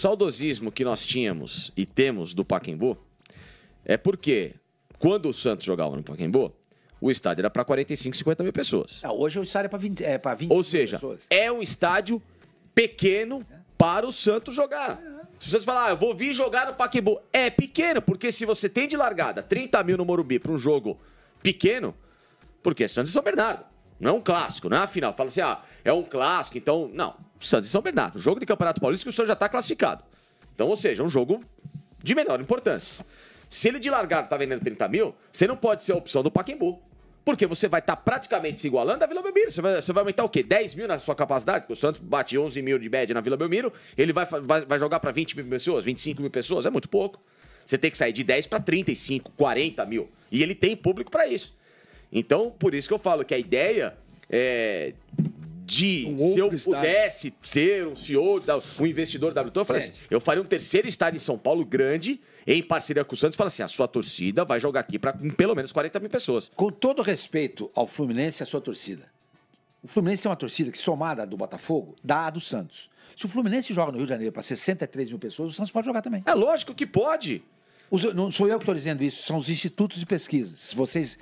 saudosismo que nós tínhamos e temos do Pacaembu é porque quando o Santos jogava no Pacaembu, o estádio era para 45, 50 mil pessoas. Ah, hoje o estádio é para 20, é, 20 Ou seja, pessoas. é um estádio pequeno para o Santos jogar. Se o Santos falar, ah, eu vou vir jogar no Pacaembu, é pequeno, porque se você tem de largada 30 mil no Morumbi para um jogo pequeno, porque é Santos e São Bernardo. Não é um clássico, não é a final. Fala assim, ah, é um clássico, então. Não. Santos e São Bernardo. Jogo de Campeonato Paulista que o Santos já está classificado. Então, ou seja, é um jogo de menor importância. Se ele de largada está vendendo 30 mil, você não pode ser a opção do Paquembu. Porque você vai estar tá praticamente se igualando à Vila Belmiro. Você vai, você vai, aumentar o quê? 10 mil na sua capacidade? Porque o Santos bate 11 mil de média na Vila Belmiro. Ele vai, vai, vai jogar para 20 mil pessoas, 25 mil pessoas? É muito pouco. Você tem que sair de 10 para 35, 40 mil. E ele tem público para isso. Então, por isso que eu falo que a ideia é, de um se eu pudesse ser um CEO, um investidor da Luton, eu falei assim, eu faria um terceiro estádio em São Paulo grande, em parceria com o Santos, e fala assim: a sua torcida vai jogar aqui para pelo menos 40 mil pessoas. Com todo respeito ao Fluminense e à sua torcida. O Fluminense é uma torcida que, somada do Botafogo, dá a do Santos. Se o Fluminense joga no Rio de Janeiro para 63 mil pessoas, o Santos pode jogar também. É lógico que pode. Os, não sou eu que estou dizendo isso, são os institutos de pesquisa. Se vocês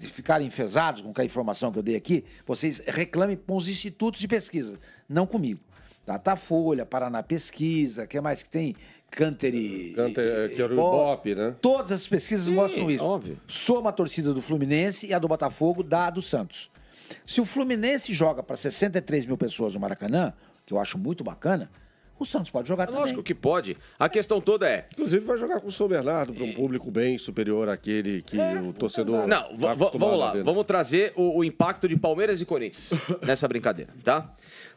ficarem enfesados com a informação que eu dei aqui, vocês reclamem com os institutos de pesquisa, não comigo. Datafolha, Paraná Pesquisa, que mais que tem? Canter e. Canter, e, é, que é o Ibope, né? Todas as pesquisas Sim, mostram isso. Óbvio. Soma a torcida do Fluminense e a do Botafogo dá a do Santos. Se o Fluminense joga para 63 mil pessoas no Maracanã, que eu acho muito bacana, o Santos pode jogar Lógico também. Lógico que pode. A questão toda é. Inclusive, vai jogar com o São Bernardo para um público bem superior àquele que é, o torcedor. Não, tá vamos lá. Vamos trazer o, o impacto de Palmeiras e Corinthians nessa brincadeira, tá?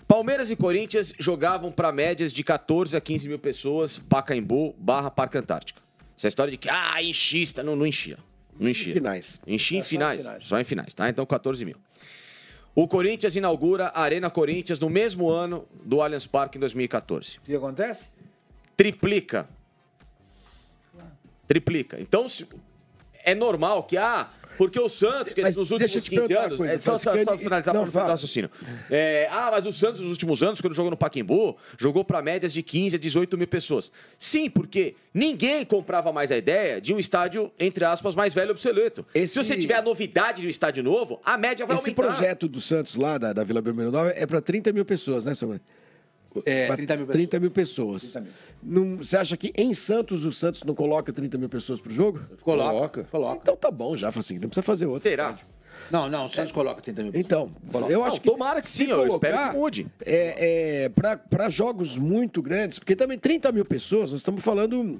Palmeiras e Corinthians jogavam para médias de 14 a 15 mil pessoas, Pacaembu barra Parque Antártica. Essa história de que, ah, enchista, não, não enchia. Não enchia. Em finais. Enchia em é, finais, em finais. Só em finais, tá? Então 14 mil. O Corinthians inaugura a Arena Corinthians no mesmo ano do Allianz Parque em 2014. O que acontece? Triplica. Triplica. Então, é normal que, ah, porque o Santos, que é mas nos últimos 15 anos. Coisa, é, só, só, só, finalizar não, para o raciocínio. É, ah, mas o Santos, nos últimos anos, quando jogou no Paquimbu, jogou para médias de 15 a 18 mil pessoas. Sim, porque ninguém comprava mais a ideia de um estádio, entre aspas, mais velho e obsoleto. Esse... Se você tiver a novidade de um estádio novo, a média vai Esse aumentar. Esse projeto do Santos lá, da, da Vila Belmiro Nova, é para 30 mil pessoas, né, Samuel? É, 30 mil pessoas. 30 pessoas. você acha que em Santos o Santos não coloca 30 mil pessoas pro jogo? Coloca. Coloca. Então tá bom já, assim, não precisa fazer outro. Será? Pode. Não, não, o Santos é. coloca 30 mil. pessoas. Então, coloca. eu não, acho que. Tomara que sim, colocar, eu espero que mude. É, é, Para jogos muito grandes, porque também 30 mil pessoas, nós estamos falando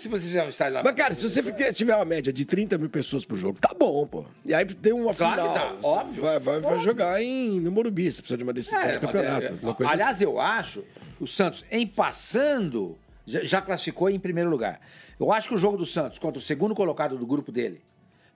se você fizer um estádio lá. Mas, cara, se você tiver uma média de 30 mil pessoas pro jogo, tá bom, pô. E aí tem uma claro final. Tá, óbvio. Vai, vai, óbvio. vai jogar em, no Morumbi, se precisa de uma decisão é, de campeonato. É, é, assim. aliás, assim. eu acho o Santos, em passando, já, já classificou em primeiro lugar. Eu acho que o jogo do Santos contra o segundo colocado do grupo dele,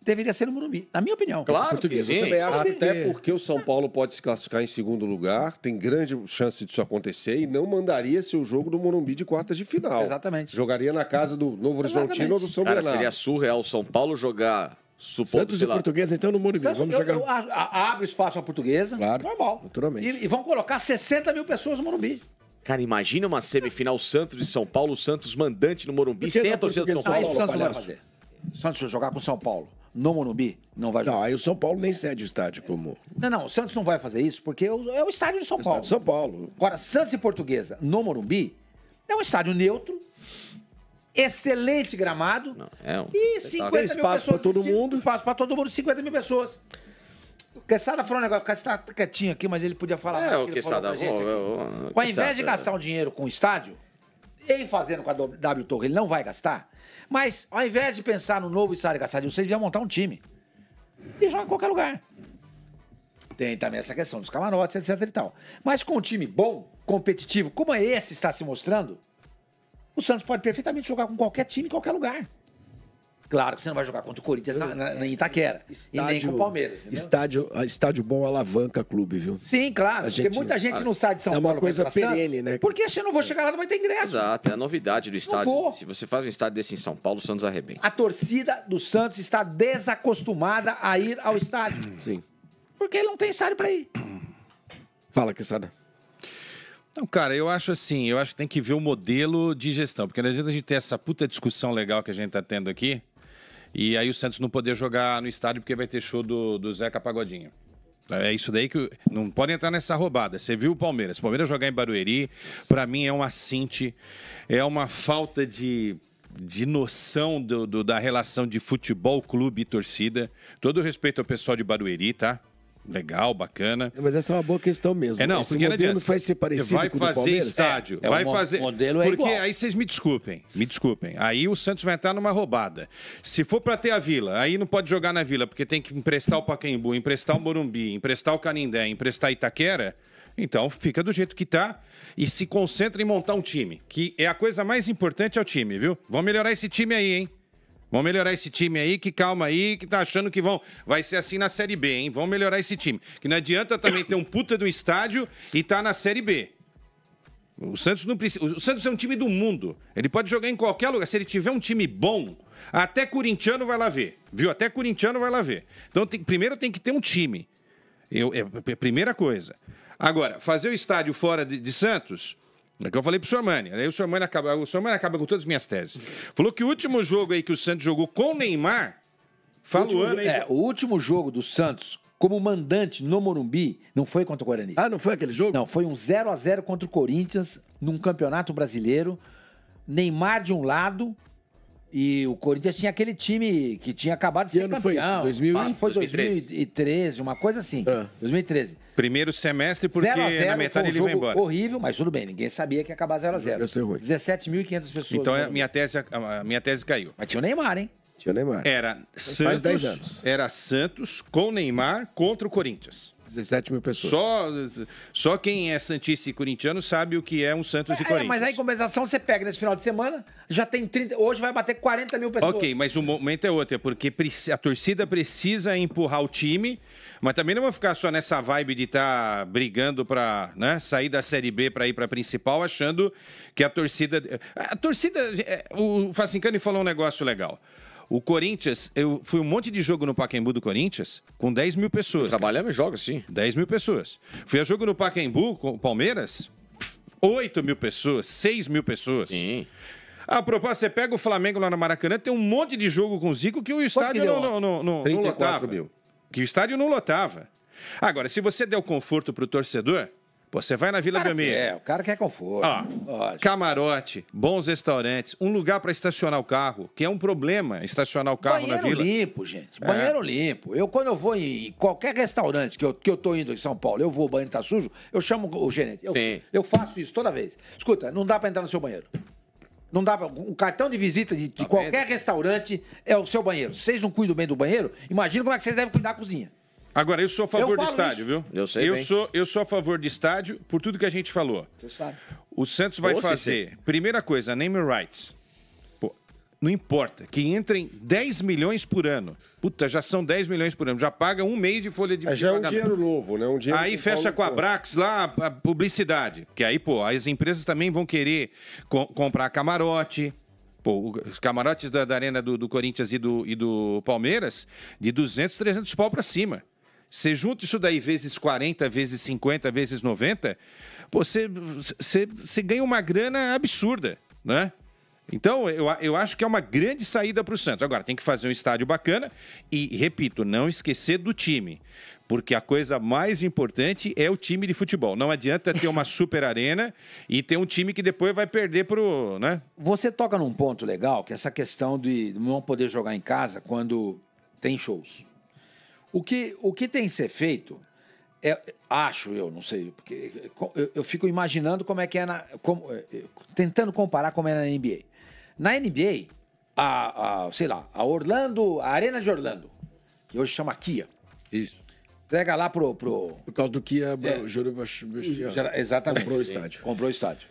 deveria ser no Morumbi, na minha opinião. Claro que sim. Até que... porque o São Paulo pode se classificar em segundo lugar, tem grande chance disso acontecer e não mandaria seu jogo no Morumbi de quartas de final. Exatamente. Jogaria na casa do Novo Horizontino ou do São Cara, Bernardo. Seria surreal o São Paulo jogar Supondo, Santos e Portuguesa, então, no Morumbi. Santos, Vamos eu, jogar. Eu, a, abre espaço à Portuguesa. Claro. Normal. Naturalmente. E, e, vão colocar 60 mil pessoas no Morumbi. Cara, imagina uma semifinal Santos e São Paulo, Santos mandante no Morumbi, sem a torcida do São Paulo. Aí o Santos vai fazer. Santos jogar com São Paulo no Morumbi, não vai jogar. Não, aí o São Paulo nem cede o estádio como. Não, não, o Santos não vai fazer isso, porque é o estádio de São o Paulo. São Paulo. Agora, Santos e Portuguesa no Morumbi é um estádio neutro, excelente gramado não, é um... e 50 Tem espaço para todo mundo. Espaço para todo mundo, 50 mil pessoas. O Quesada falou um negócio, o Quesada tá quietinho aqui, mas ele podia falar. É, o Quesada, bom, eu, eu, Ao invés de gastar é. um dinheiro com o estádio, vem fazendo com a W Torre, ele não vai gastar. Mas ao invés de pensar no novo estádio Cassadinho, você devia montar um time. E joga em qualquer lugar. Tem também essa questão dos camarotes, etc e tal. Mas com um time bom, competitivo, como é esse está se mostrando, o Santos pode perfeitamente jogar com qualquer time em qualquer lugar. Claro que você não vai jogar contra o Corinthians na, na, na Itaquera. Estádio, e nem com o Palmeiras. Estádio, estádio bom alavanca clube, viu? Sim, claro. A porque gente, muita gente não sai de São Paulo. É uma coisa perene, né? Porque eu não vou chegar lá, não vai ter ingresso. Exato, é a novidade do estádio. Não vou. Se você faz um estádio desse em São Paulo, o Santos arrebenta. A torcida do Santos está desacostumada a ir ao estádio. Sim. Porque ele não tem estádio para ir. Fala, Quesada. Então, cara, eu acho assim, eu acho que tem que ver o modelo de gestão, porque não adianta a gente ter essa puta discussão legal que a gente tá tendo aqui, e aí o Santos não poder jogar no estádio porque vai ter show do, do Zeca Pagodinho. É isso daí que não pode entrar nessa roubada. Você viu o Palmeiras? O Palmeiras jogar em Barueri, para mim é uma cinte, é uma falta de, de noção do, do, da relação de futebol, clube e torcida. Todo respeito ao pessoal de Barueri, tá? legal, bacana. Mas essa é uma boa questão mesmo. É, não, Esse modelo modelo vai ser parecido vai com o Vai estádio, é, é vai fazer... É porque igual. aí vocês me desculpem, me desculpem. Aí o Santos vai entrar numa roubada. Se for para ter a Vila, aí não pode jogar na Vila, porque tem que emprestar o Pacaembu, emprestar o Morumbi, emprestar o Canindé, emprestar Itaquera... Então fica do jeito que está e se concentra em montar um time, que é a coisa mais importante é o time, viu? Vamos melhorar esse time aí, hein? Vão melhorar esse time aí, que calma aí, que tá achando que vão. Vai ser assim na Série B, hein? Vão melhorar esse time. Que não adianta também ter um puta do estádio e tá na Série B. O Santos não precisa. O Santos é um time do mundo. Ele pode jogar em qualquer lugar. Se ele tiver um time bom, até corintiano vai lá ver. Viu? Até corintiano vai lá ver. Então, tem... primeiro tem que ter um time. Eu... é a é, primeira coisa. Agora, fazer o estádio fora de, de Santos é que eu falei pro Sormani. Aí o Sormani acaba, o Sormani acaba com todas as minhas teses. Falou que o último jogo aí que o Santos jogou com o Neymar. Fala ano aí. É, o último jogo do Santos como mandante no Morumbi não foi contra o Guarani. Ah, não foi aquele jogo? Não, foi um 0 a 0 contra o Corinthians num campeonato brasileiro. Neymar de um lado, e o Corinthians tinha aquele time que tinha acabado de que ser ano campeão. Foi isso? Ah, foi 2013. uma coisa assim. Ah. 2013. Primeiro semestre, porque 0 0, na metade um ele vai embora. Horrível, mas tudo bem, ninguém sabia que ia acabar 0x0. 17.500 pessoas. Então é, minha tese, minha tese caiu. Mas tinha o Neymar, hein? Tinha o Neymar. Era Santos, faz 10 anos. Era Santos com Neymar contra o Corinthians. 17 mil pessoas. Só, só quem é Santista e corintiano sabe o que é um Santos é, e é, Corinthians. mas aí, em compensação, você pega nesse final de semana, já tem 30. Hoje vai bater 40 mil pessoas. Ok, mas o momento é outro, é porque a torcida precisa empurrar o time, mas também não vai ficar só nessa vibe de estar tá brigando para né, sair da Série B para ir para a principal, achando que a torcida. A torcida. É, o Facincani falou um negócio legal. O Corinthians, eu fui um monte de jogo no Pacaembu do Corinthians com 10 mil pessoas. Trabalhava e joga, sim. 10 mil pessoas. Fui a jogo no Pacaembu com o Palmeiras, 8 mil pessoas, 6 mil pessoas. Sim. A propósito, você pega o Flamengo lá no Maracanã, tem um monte de jogo com o Zico que o estádio não, não, não, não, 34 não lotava. Mil. Que o estádio não lotava. Agora, se você der o conforto para o torcedor, você vai na Vila Belmiro. É, o cara quer conforto. Ó, camarote, bons restaurantes, um lugar para estacionar o carro, que é um problema estacionar o carro Banheiro na vila. Banheiro limpo, gente. É. Banheiro é. limpo. Eu, quando eu vou em qualquer restaurante que eu, que eu tô indo em São Paulo, eu vou, o banheiro tá sujo, eu chamo o gerente. Eu, Sim. eu faço isso toda vez. Escuta, não dá para entrar no seu banheiro. Não dá pra, O cartão de visita de, de tá qualquer restaurante é o seu banheiro. Se vocês não cuidam bem do banheiro, imagina como é que vocês devem cuidar da cozinha. Agora, eu sou a favor do estádio, isso. viu? Eu sei. Eu bem. sou, eu sou a favor de estádio por tudo que a gente falou. Você sabe. O Santos vai Ou fazer, se... primeira coisa, name rights. Pô, não importa, que entrem 10 milhões por ano. Puta, já são 10 milhões por ano, já paga um mês de folha de é, Já é um dinheiro novo, né? Um dinheiro aí fecha com a Brax lá a publicidade, que aí, pô, as empresas também vão querer co comprar camarote, Pô, os camarotes da, da arena do, do, Corinthians e do, e do Palmeiras, de 200, 300 pau para cima. Você junta isso daí vezes 40, vezes 50, vezes 90, você, você, você ganha uma grana absurda, né? Então, eu, eu acho que é uma grande saída para o Santos. Agora, tem que fazer um estádio bacana e, repito, não esquecer do time. Porque a coisa mais importante é o time de futebol. Não adianta ter uma super arena e ter um time que depois vai perder pro. Né? Você toca num ponto legal, que é essa questão de não poder jogar em casa quando tem shows. O que, o que tem que ser feito, é, acho eu, não sei, porque eu, eu fico imaginando como é que é na. Como, é, é, tentando comparar como é na NBA. Na NBA, a, a, sei lá, a Orlando, a Arena de Orlando, que hoje chama Kia. Isso. Pega lá pro, pro. Por causa do Kia, é, juro, é. exatamente. Comprou o estádio. Comprou o estádio.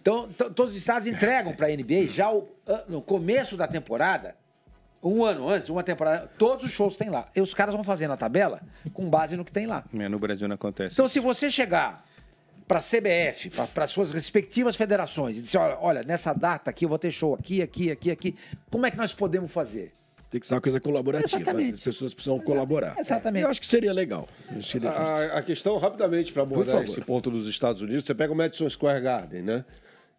Então, todos os estados entregam para a NBA já o, no começo da temporada um ano antes, uma temporada, todos os shows tem lá. E os caras vão fazendo a tabela com base no que tem lá. No Brasil não acontece. Então, se você chegar para a CBF, para suas respectivas federações, e disser, olha, olha, nessa data aqui eu vou ter show aqui, aqui, aqui, aqui, como é que nós podemos fazer? Tem que ser uma coisa colaborativa. Né? Exatamente. As pessoas precisam Exatamente. colaborar. Exatamente. Eu acho que seria legal. A, a questão, rapidamente, para abordar esse ponto dos Estados Unidos, você pega o Madison Square Garden, né?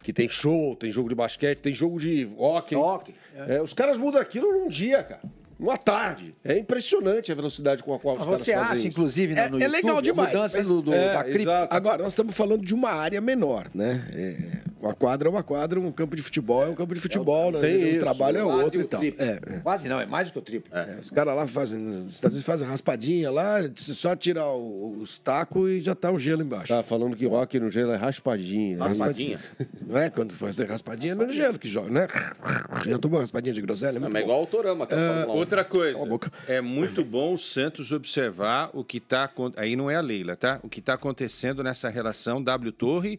que tem show, tem jogo de basquete, tem jogo de hockey. hockey é. É, os caras mudam aquilo num dia, cara. Uma tarde. É impressionante a velocidade com a qual os Você acha, isso. inclusive, no, é, no é legal demais. Mudança mas, do, do, é, da cripto. Agora, nós estamos falando de uma área menor, né? É, uma quadra é uma quadra, um campo de futebol é um campo de é futebol, é, né? trabalho é outro e tal. É, é. Quase não, é mais do que o triplo. É, os caras lá fazem, os Estados Unidos fazem raspadinha lá, só tirar os tacos e já tá o gelo embaixo. Tá falando que rock no gelo é raspadinha. Raspadinha. Não é? Quando faz raspadinha, é no gelo que joga, né? Já tomou raspadinha de groselha? Não, é igual o Torama. É, outra coisa, é muito bom o Santos observar o que tá... Aí não é a Leila, tá? O que tá acontecendo nessa relação W Torre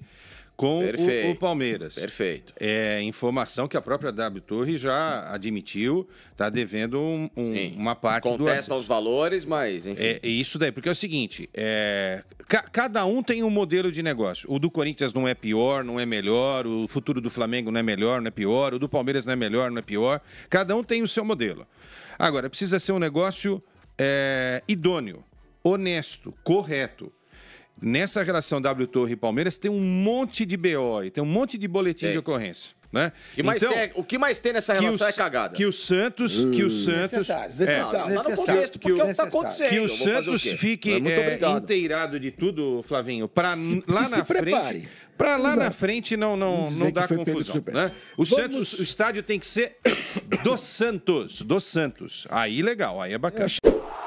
com o, o, Palmeiras. Perfeito. É informação que a própria W Torre já admitiu, está devendo um, um, uma parte Contesta do... Contesta os valores, mas enfim. É, isso daí, porque é o seguinte, é, ca cada um tem um modelo de negócio. O do Corinthians não é pior, não é melhor, o futuro do Flamengo não é melhor, não é pior, o do Palmeiras não é melhor, não é pior. Cada um tem o seu modelo. Agora, precisa ser um negócio é, idôneo, honesto, correto nessa relação W Torre e Palmeiras tem um monte de BO tem um monte de boletim de ocorrência. Né? E mais então, tem, é- o que mais tem nessa relação o, é cagada. Que o Santos, hum. que o Santos, é, mas no contexto, é que tá o, acontecendo. Que o Santos o fique é, inteirado de tudo, Flavinho, para lá na frente, para lá Exato. na frente não não não dar confusão, né? O Vamos... Santos, o estádio tem que ser do Santos, do Santos. Aí legal, aí é bacana. É.